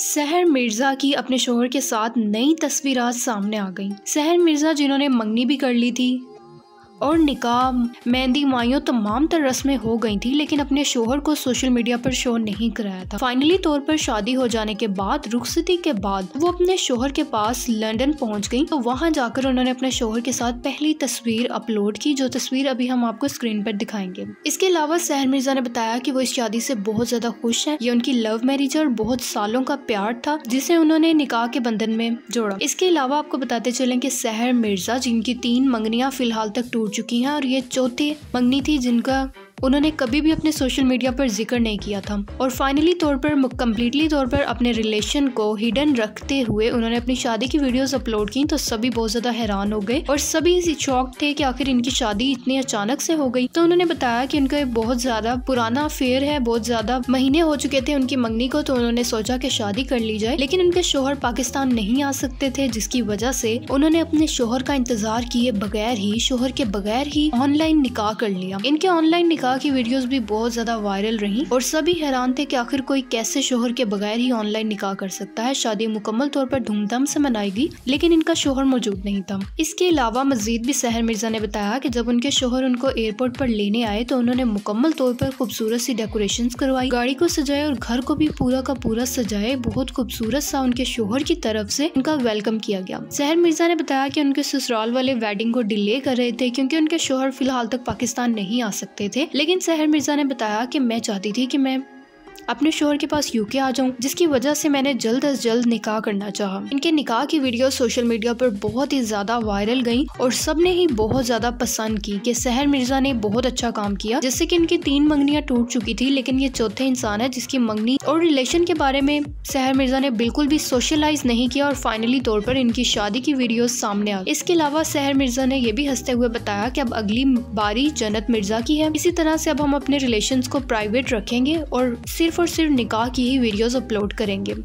सहर मिर्ज़ा की अपने शोहर के साथ नई तस्वीर सामने आ गई सहर मिर्ज़ा जिन्होंने मंगनी भी कर ली थी और निकाह मेहंदी माइयों तमाम तर रस्में हो गई थी लेकिन अपने शोहर को सोशल मीडिया पर शो नहीं कराया था फाइनली तौर पर शादी हो जाने के बाद रुखसती के बाद वो अपने शोहर के पास लंदन पहुंच गई तो वहां जाकर उन्होंने अपने शोहर के साथ पहली तस्वीर अपलोड की जो तस्वीर अभी हम आपको स्क्रीन पर दिखाएंगे इसके अलावा सहर मिर्जा ने बताया की वो इस शादी से बहुत ज्यादा खुश है ये उनकी लव मैरिज और बहुत सालों का प्यार था जिसे उन्होंने निकाह के बंधन में जोड़ा इसके अलावा आपको बताते चले की सहर मिर्जा जिनकी तीन मंगनिया फिलहाल तक टूट चुकी हैं और ये चौथी मंगनी थी जिनका उन्होंने कभी भी अपने सोशल मीडिया पर जिक्र नहीं किया था और फाइनली तौर पर कम्प्लीटली तौर पर अपने रिलेशन को हिडन रखते हुए उन्होंने अपनी शादी की वीडियोस अपलोड की तो सभी बहुत ज्यादा हैरान हो गए और सभी इसी शौक थे कि आखिर इनकी शादी इतनी अचानक से हो गई तो उन्होंने बताया कि उनका बहुत ज्यादा पुराना अफेयर है बहुत ज्यादा महीने हो चुके थे उनकी मंगनी को तो उन्होंने सोचा कि शादी कर ली जाए लेकिन उनके शोहर पाकिस्तान नहीं आ सकते थे जिसकी वजह से उन्होंने अपने शोहर का इंतजार किए बगैर ही शोहर के बगैर ही ऑनलाइन निकाह कर लिया इनके ऑनलाइन निकाह निकाह की वीडियोस भी बहुत ज़्यादा वायरल रहीं और सभी हैरान थे कि आखिर कोई कैसे शोहर के बगैर ही ऑनलाइन निकाह कर सकता है शादी मुकम्मल तौर पर धूमधाम से मनाई गई लेकिन इनका शोहर मौजूद नहीं था इसके अलावा मजीद भी सहर मिर्जा ने बताया की जब उनके शोहर उनको एयरपोर्ट पर लेने आए तो उन्होंने मुकम्मल तौर पर खूबसूरत सी डेकोरेशन करवाई गाड़ी को सजाए और घर को भी पूरा का पूरा सजाए बहुत खूबसूरत सा उनके शोहर की तरफ से उनका वेलकम किया गया सहर मिर्जा ने बताया की उनके ससुराल वाले वेडिंग को डिले कर रहे थे क्यूँकी उनके शोहर फिलहाल तक पाकिस्तान नहीं आ सकते थे लेकिन सहर मिर्ज़ा ने बताया कि मैं चाहती थी कि मैं अपने शोहर के पास यूके आ जाऊँ जिसकी वजह से मैंने जल्द अज जल्द निकाह करना चाहा इनके निकाह की वीडियो सोशल मीडिया पर बहुत ही ज़्यादा वायरल गई और सब ने ही बहुत ज़्यादा पसंद की कि सहर मिर्जा ने बहुत अच्छा काम किया जिससे कि इनकी तीन मंगनियाँ टूट चुकी थी लेकिन ये चौथे इंसान है जिसकी मंगनी और रिलेशन के बारे में सहर मिर्जा ने बिल्कुल भी सोशलाइज नहीं किया और फाइनली तौर पर इनकी शादी की वीडियो सामने आ इसके अलावा सहर मिर्जा ने यह भी हंसते हुए बताया की अब अगली बारी जन्नत मिर्जा की है इसी तरह से अब हम अपने रिलेशन को प्राइवेट रखेंगे और सिर्फ सिर्फ और सिर्फ निकाह की ही वीडियोस अपलोड करेंगे